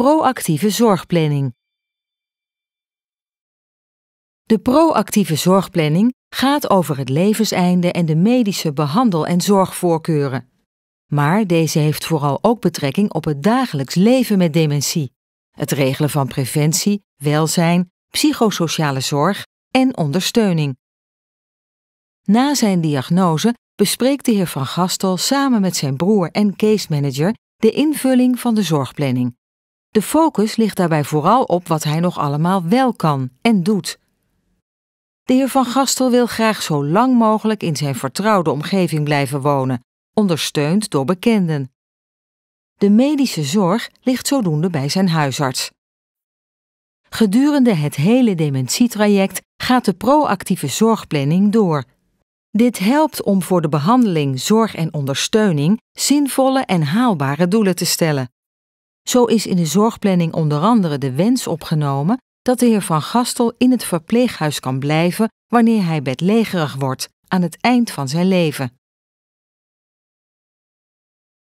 Proactieve zorgplanning. De proactieve zorgplanning gaat over het levenseinde en de medische behandel- en zorgvoorkeuren. Maar deze heeft vooral ook betrekking op het dagelijks leven met dementie, het regelen van preventie, welzijn, psychosociale zorg en ondersteuning. Na zijn diagnose bespreekt de heer Van Gastel samen met zijn broer en case manager de invulling van de zorgplanning de focus ligt daarbij vooral op wat hij nog allemaal wel kan en doet. De heer Van Gastel wil graag zo lang mogelijk in zijn vertrouwde omgeving blijven wonen, ondersteund door bekenden. De medische zorg ligt zodoende bij zijn huisarts. Gedurende het hele dementietraject gaat de proactieve zorgplanning door. Dit helpt om voor de behandeling, zorg en ondersteuning zinvolle en haalbare doelen te stellen. Zo is in de zorgplanning onder andere de wens opgenomen dat de heer Van Gastel in het verpleeghuis kan blijven wanneer hij bedlegerig wordt aan het eind van zijn leven.